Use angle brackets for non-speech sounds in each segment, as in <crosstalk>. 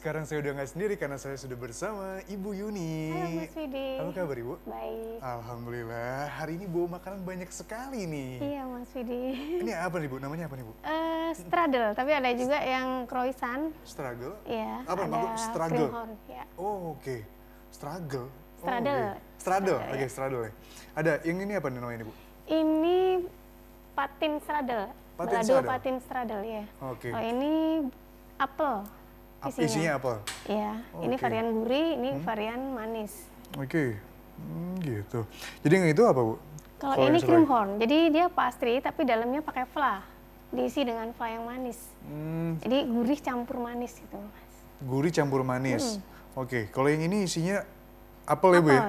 sekarang saya udah nggak sendiri karena saya sudah bersama Ibu Yuni. Halo Mas Widi. Apa kabar Ibu? Baik. Alhamdulillah. Hari ini bawa makanan banyak sekali nih. Iya Mas Fidi. <laughs> Ini apa nih Bu? Namanya apa nih Bu? Uh, eh, Stradel. tapi ada juga yang croissant. Struggle? Iya. Apa namanya? Struggle. ya. Oh oke. Okay. Struggle. Straddle. Oh, Stradel. oke okay, Stradel. Iya. straddle ya. Ada yang ini apa nih namanya ini Bu? Ini patin straddle. Patin Stradel. straddle. patin straddle ya. Oke. Okay. Oh ini apel isinya, isinya apa? Iya, okay. ini varian gurih, ini hmm? varian manis. Oke, okay. hmm, gitu. Jadi yang itu apa, Bu? Kalau ini cream horn, jadi dia pastry tapi dalamnya pakai fla. Diisi dengan fla yang manis. Hmm. Jadi gurih campur manis gitu, Mas. Gurih campur manis. Hmm. Oke, okay. kalau yang ini isinya apel, ya, Bu ya?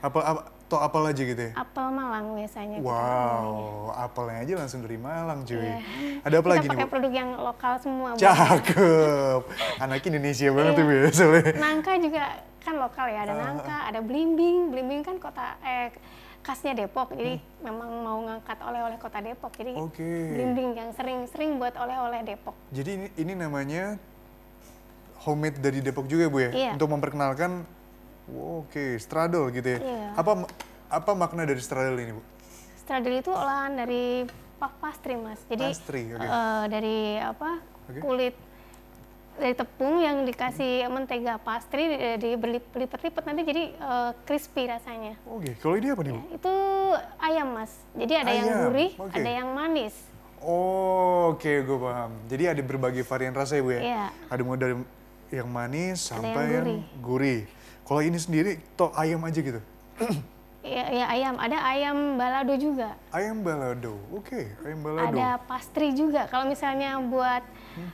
Apel, iya atau apel aja gitu ya? Apel Malang biasanya. Wow, apelnya aja langsung dari Malang cuy. Yeah. Ada apa lagi nih nih? pakai produk yang lokal semua. Cakep. Anak Indonesia banget yeah. tuh biasanya. Ya, nangka juga kan lokal ya, ada uh, nangka, ah. ada blimbing. Blimbing kan kota eh khasnya Depok. Jadi hmm. memang mau ngangkat oleh-oleh kota Depok. Jadi okay. blimbing yang sering-sering buat oleh-oleh Depok. Jadi ini, ini namanya homemade dari Depok juga ya, Bu ya? Iya. Untuk memperkenalkan Oke, okay. straddle gitu ya. Iya. Apa apa makna dari stradil ini, Bu? Stradil itu olahan dari pastry, Mas. Jadi pastry, okay. uh, eh, dari apa? Okay. Kulit dari tepung yang dikasih mentega pastry di, berlipat-lipat nanti jadi uh, crispy rasanya. Oh, oke, okay. kalau ini apa nih? Bu? Ya, itu ayam mas. Jadi ada ayam. yang gurih, okay. ada yang manis. Oh, oke, okay, gue paham. Jadi ada berbagai varian rasa ya bu ya. Iya. Ada mulai dari yang manis sampai ada yang gurih. Yang gurih. Kalau ini sendiri, to ayam aja gitu. <clears throat> Ya, ya ayam, ada ayam balado juga. Ayam balado, oke, okay. ayam balado. Ada pastry juga. Kalau misalnya buat hmm?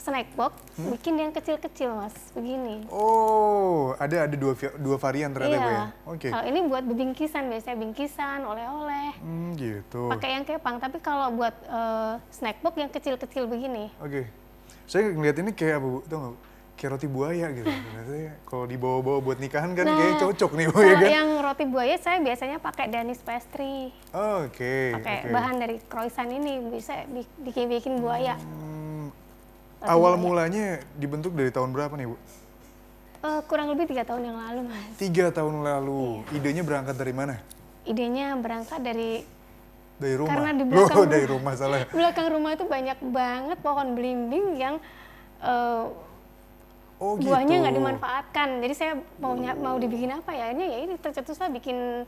snack box, hmm? bikin yang kecil-kecil mas, begini. Oh, ada ada dua dua varian ternyata iya. ya. Oke. Okay. Kalau ini buat bingkisan biasanya bingkisan, oleh-oleh. Hmm, gitu. Pakai yang kepang, tapi kalau buat uh, snack box yang kecil-kecil begini. Oke, okay. saya ngeliat ini kayak apa bu, tau kayak roti buaya gitu. <laughs> Maksudnya kalau dibawa-bawa buat nikahan kan nah, kayak cocok nih Bu ya kan? yang roti buaya saya biasanya pakai danis pastry. Oke. okay, pakai okay. bahan dari croissant ini bisa bikin-bikin buaya. Hmm, awal buaya. mulanya dibentuk dari tahun berapa nih Bu? Uh, kurang lebih tiga tahun yang lalu Mas. Tiga tahun lalu. Iya. Idenya berangkat dari mana? Idenya berangkat dari dari rumah. Karena di <laughs> oh, belakang oh, dari rumah salah. <laughs> belakang rumah itu banyak banget pohon belimbing yang uh, oh, gitu. buahnya nggak gitu. dimanfaatkan jadi saya maunya mau dibikin apa ya ini ya ini tercetuslah bikin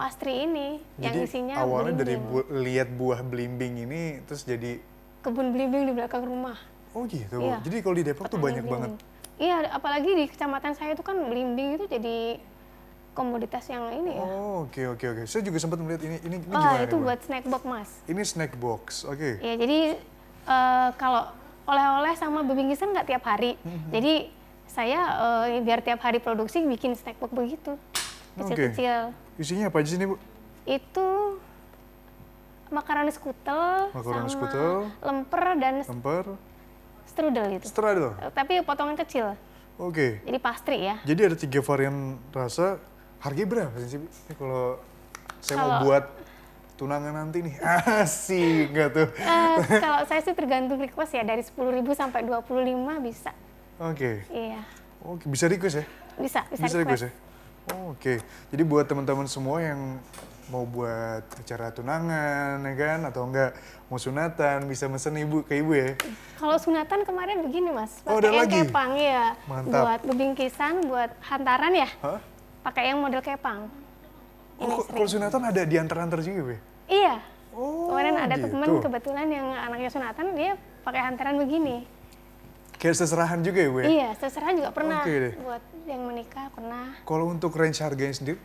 pastry ini jadi, yang isinya awalnya belimbing. dari bu lihat buah belimbing ini terus jadi kebun belimbing di belakang rumah oh gitu iya. jadi kalau di Depok tuh banyak belimbing. banget iya apalagi di kecamatan saya itu kan belimbing itu jadi komoditas yang ini ya. Oh, oke okay, oke okay, oke. Okay. Saya juga sempat melihat ini ini, ini oh, gimana? itu buat snack box, Mas. Ini snack box. Oke. Okay. Ya, jadi uh, kalau oleh-oleh sama bebingkisan nggak tiap hari. Mm-hmm. Jadi saya uh, biar tiap hari produksi bikin snackbook begitu kecil-kecil. Okay. Isinya apa aja sini bu? Itu makanan skutel, makaroni sama skutel, lemper dan lemper, strudel itu. Strudel. Eh, tapi potongan kecil. Oke. Okay. Jadi pastri ya. Jadi ada tiga varian rasa. Harganya berapa sih bu? Kalau saya Kalo, mau buat tunangan nanti nih <laughs> asik gak tuh? Uh, <laughs> kalau saya sih tergantung request ya dari sepuluh 10.000 sampai dua puluh lima bisa. Oke. Okay. Iya. Oke, okay. bisa request ya? Bisa, bisa, bisa request. request ya? Oh, Oke. Okay. Jadi buat teman-teman semua yang mau buat acara tunangan ya kan atau enggak mau sunatan bisa mesen ibu ke ibu ya kalau sunatan kemarin begini mas oh, pakai oh, yang kepang ya Mantap. buat bebingkisan buat hantaran ya huh? pakai yang model kepang oh, kalau sunatan ada di antar juga be Iya. Oh, Kemarin ada gitu. teman kebetulan yang anaknya sunatan dia pakai hantaran begini. Kayak seserahan juga ya, Bu? Ya? Iya, seserahan juga pernah okay, deh. buat yang menikah pernah. Kalau untuk range harganya sendiri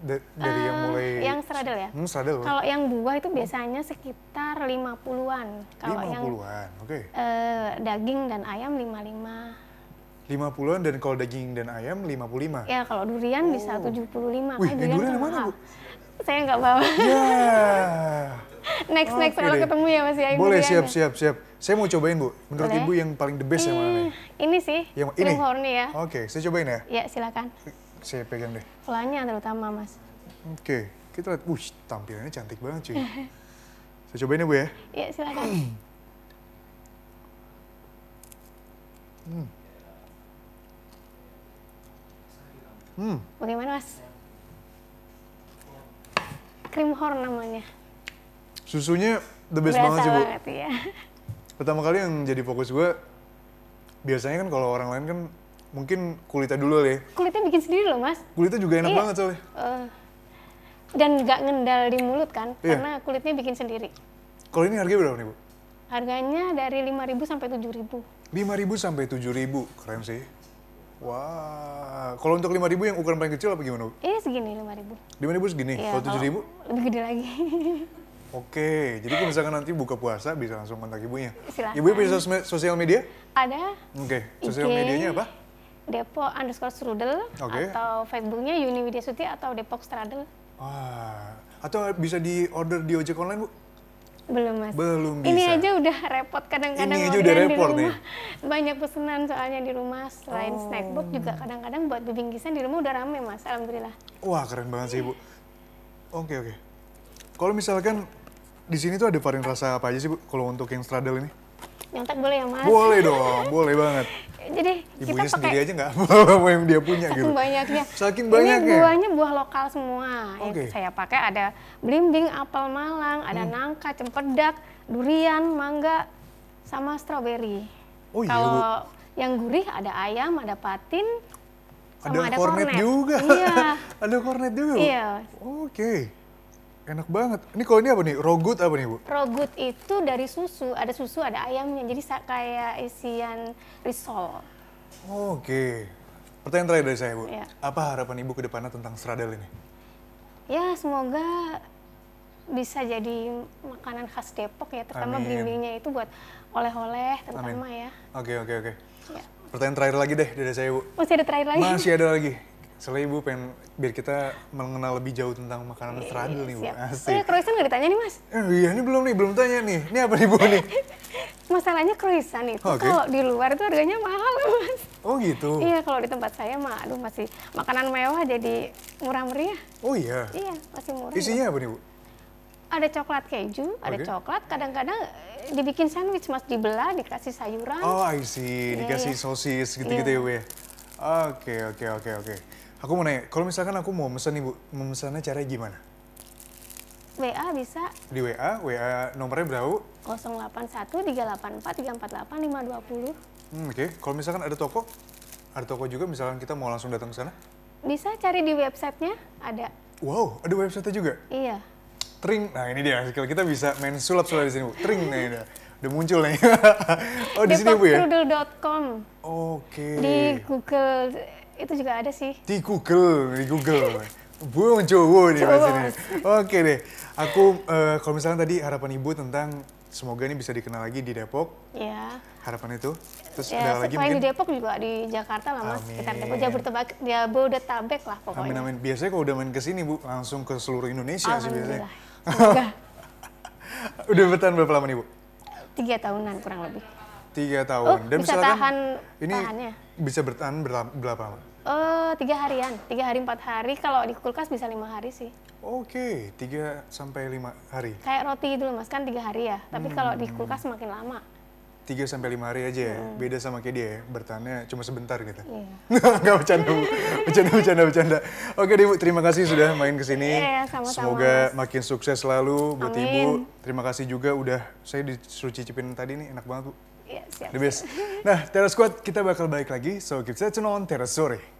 dari uh, yang eh, mulai yang seradel ya? Hmm, seradel. Kalau yang buah itu biasanya sekitar 50-an. Kalau 50 yang 50-an. Oke. Okay. Uh, eh, daging dan ayam 55. 50-an dan kalau daging dan ayam 55. Ya, kalau durian oh. bisa 75. Wih, durian durian mana, Bu? saya nggak bawa. Yeah. <laughs> next next okay ketemu ya Mas Yayu. Boleh siap ya? siap siap. Saya mau cobain Bu. Menurut Boleh. Ibu yang paling the best hmm, yang mana hmm, Ini sih. Yang ini. horny ya. Oke, okay, saya cobain ya. Ya silakan. Saya pegang deh. Polanya terutama Mas. Oke, okay. kita lihat. Wih, tampilannya cantik banget cuy. <laughs> saya cobain ya Bu ya. Iya silakan. Hmm. Hmm. Bagaimana mas? Krim Horn namanya. Susunya the best banget sih, Bu. Banget, ya. Pertama kali yang jadi fokus gue, biasanya kan kalau orang lain kan mungkin kulitnya dulu ya. Kulitnya bikin sendiri loh, Mas. Kulitnya juga enak iya. banget soalnya. Uh, dan gak ngendal di mulut kan, iya. karena kulitnya bikin sendiri. Kalau ini harganya berapa nih, Bu? Harganya dari 5000 sampai 7000. 5000 sampai 7000, keren sih. Wah, kalau untuk lima ribu yang ukuran paling kecil apa gimana? Iya eh, segini lima ribu. Lima ribu segini. Ya, kalau ribu? Lebih gede lagi. <laughs> Oke, jadi kalau misalkan nanti buka puasa bisa langsung kontak ibunya. Ibu punya sosmed, sosial media? Ada. Oke, okay. sosial IG, medianya apa? Depok underscore strudel okay. atau Facebooknya Uni Widya Suti atau Depok Strudel. Wah, atau bisa di order di ojek online bu? Belum mas. Belum bisa. Ini aja udah repot kadang-kadang. Ini aja udah repot nih. Banyak pesanan soalnya di rumah. Selain oh. snack book juga kadang-kadang buat bimbing di rumah udah rame mas. Alhamdulillah. Wah keren banget sih bu Oke oke. Kalau misalkan di sini tuh ada varian rasa apa aja sih bu? Kalau untuk yang straddle ini? nyontek boleh ya mas? Boleh dong, boleh banget. Jadi Ibunya kita pakai aja nggak <laughs> apa-apa yang dia punya saking gitu. banyaknya. Saking banyaknya. Ini buahnya buah lokal semua. Okay. Yang saya pakai ada belimbing, apel malang, ada hmm. nangka, cempedak, durian, mangga, sama stroberi. Oh iya. Kalau yang gurih ada ayam, ada patin, sama ada, iya. <laughs> ada kornet juga. Iya. ada kornet juga. Iya. Oke. Okay. Enak banget. Ini kalau ini apa nih? Rogut apa nih, Bu? Rogut itu dari susu. Ada susu, ada ayamnya. Jadi kayak isian risol. Oke. Pertanyaan terakhir dari saya, Bu. Ya. Apa harapan Ibu ke depannya tentang stradel ini? Ya, semoga bisa jadi makanan khas Depok ya, terutama belimbingnya itu buat oleh-oleh terutama Amin. ya. Oke, oke, oke. Ya. Pertanyaan terakhir lagi deh dari saya, Bu. Masih ada terakhir lagi? Masih ada lagi. Soalnya Ibu pengen biar kita mengenal lebih jauh tentang makanan struggle iya, nih, Bu. Asik. Oh ya, croissant nggak ditanya nih, Mas? Eh, iya, ini belum nih, belum tanya nih. Ini apa nih, Bu, nih? <laughs> Masalahnya croissant itu okay. kalau di luar itu harganya mahal, Mas. Oh gitu? Iya, kalau di tempat saya mah, aduh masih makanan mewah jadi murah meriah. Oh iya? Iya, masih murah. Isinya apa nih, Bu? Ada coklat keju, okay. ada coklat, kadang-kadang eh, dibikin sandwich, Mas, dibelah, dikasih sayuran. Oh, iya sih, Dikasih yeah, sosis gitu-gitu iya. ya, Bu ya? Oke, okay, oke, okay, oke, okay, oke. Aku mau nanya, kalau misalkan aku mau mesen ibu, Bu, memesannya caranya gimana? WA bisa. Di WA, WA nomornya berapa? 081 384 348 520. Hmm, oke. Okay. Kalau misalkan ada toko, ada toko juga misalkan kita mau langsung datang ke sana? Bisa cari di websitenya, ada. Wow, ada websitenya juga? Iya. Tring, nah ini dia, kita bisa main sulap-sulap di sini Bu. Tring, nah ini dia. Udah muncul nih. <laughs> oh, di sini Bu ya? Depoktrudel.com. Oke. Okay. Di Google itu juga ada sih. Di Google, di Google. Gue mencoba nih mas ini. Oke deh, aku uh, kalau misalnya tadi harapan ibu tentang semoga ini bisa dikenal lagi di Depok. Iya. Harapan itu. Terus ya, ada lagi mungkin. di Depok juga di Jakarta lah mas. Amin. Sekitar Depok, Jabodetabek, tabek lah pokoknya. Amin amin. Biasanya kalau udah main ke sini bu, langsung ke seluruh Indonesia sih biasanya. <laughs> udah bertahan berapa lama nih bu? Tiga tahunan kurang lebih. Tiga tahun. Oh, Dan bisa tahan ini tahannya. bisa bertahan berapa lama? Uh, tiga harian, tiga hari empat hari. Kalau di kulkas bisa lima hari sih. Oke, okay, tiga sampai lima hari. Kayak roti dulu mas kan tiga hari ya. Tapi hmm. kalau di hmm. kulkas makin lama. Tiga sampai lima hari aja ya. Hmm. Beda sama kayak dia ya, bertahannya cuma sebentar gitu. Iya. <laughs> Gak bercanda, bercanda, bercanda, bercanda. Oke deh Ibu, terima kasih sudah main kesini iya, iya, sama-sama. Semoga mas. makin sukses selalu buat Amin. Ibu. Terima kasih juga udah saya disuruh cicipin tadi nih, enak banget Bu. Iya, siap. Nah, Terra Squad kita bakal balik lagi, so keep stay tune on Terra Sore.